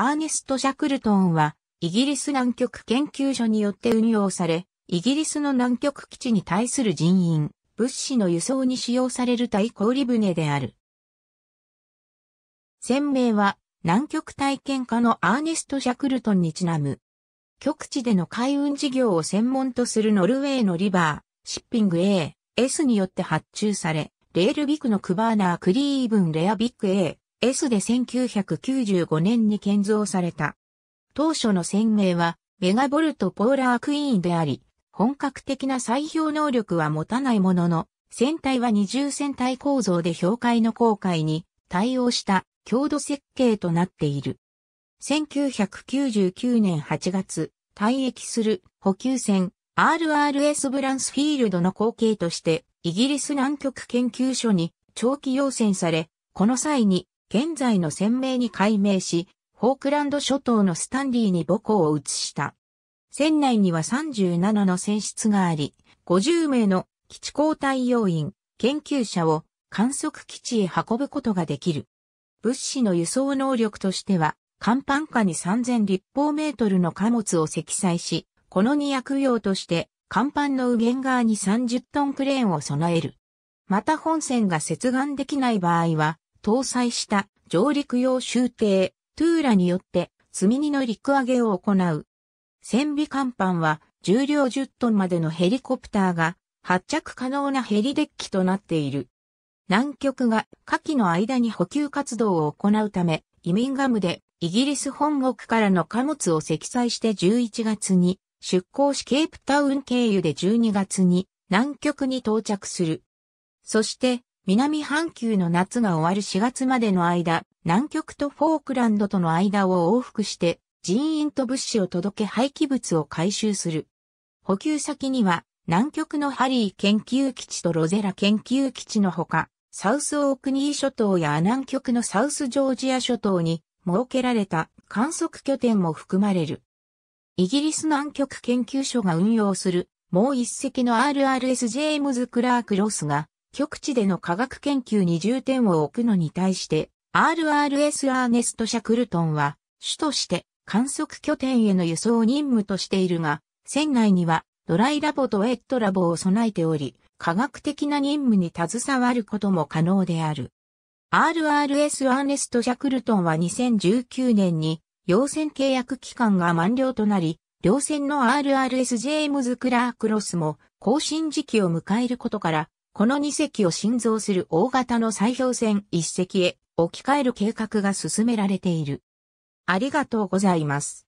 アーネスト・シャクルトンは、イギリス南極研究所によって運用され、イギリスの南極基地に対する人員、物資の輸送に使用される対氷船である。船名は、南極体験家のアーネスト・シャクルトンにちなむ。極地での海運事業を専門とするノルウェーのリバー、シッピング A、S によって発注され、レールビクのクバーナークリーブンレアビック A、S で1995年に建造された。当初の船名は、メガボルトポーラークイーンであり、本格的な砕氷能力は持たないものの、船体は二重船体構造で氷海の航海に対応した強度設計となっている。1999年8月、退役する補給船 RRS ブランスフィールドの後継としてイギリス南極研究所に長期要請され、この際に現在の船名に改名し、フォークランド諸島のスタンリーに母港を移した。船内には37の船室があり、50名の基地交代要員、研究者を観測基地へ運ぶことができる。物資の輸送能力としては、甲板下に3000立方メートルの貨物を積載し、この2役用として、甲板の右舷側に30トンクレーンを備える。また本船が接岸できない場合は、搭載した上陸用集艇、トゥーラによって積み荷の陸揚げを行う。船尾甲板は重量10トンまでのヘリコプターが発着可能なヘリデッキとなっている。南極が夏季の間に補給活動を行うため、イミンガムでイギリス本国からの貨物を積載して11月に出港しケープタウン経由で12月に南極に到着する。そして南半球の夏が終わる4月までの間、南極とフォークランドとの間を往復して、人員と物資を届け廃棄物を回収する。補給先には、南極のハリー研究基地とロゼラ研究基地のほか、サウスオークニー諸島や南極のサウスジョージア諸島に設けられた観測拠点も含まれる。イギリス南極研究所が運用するもう一隻の RRS ジェームズ・クラーク・ロスが極地での科学研究に重点を置くのに対して、RRS アーネスト・シャクルトンは、主として観測拠点への輸送任務としているが、船内にはドライラボとウェットラボを備えており、科学的な任務に携わることも可能である。RRS アーネスト・シャクルトンは2019年に、要船契約期間が満了となり、両船の RRS ジェームズ・クラークロスも更新時期を迎えることから、この2隻を新造する大型の砕氷船1隻へ置き換える計画が進められている。ありがとうございます。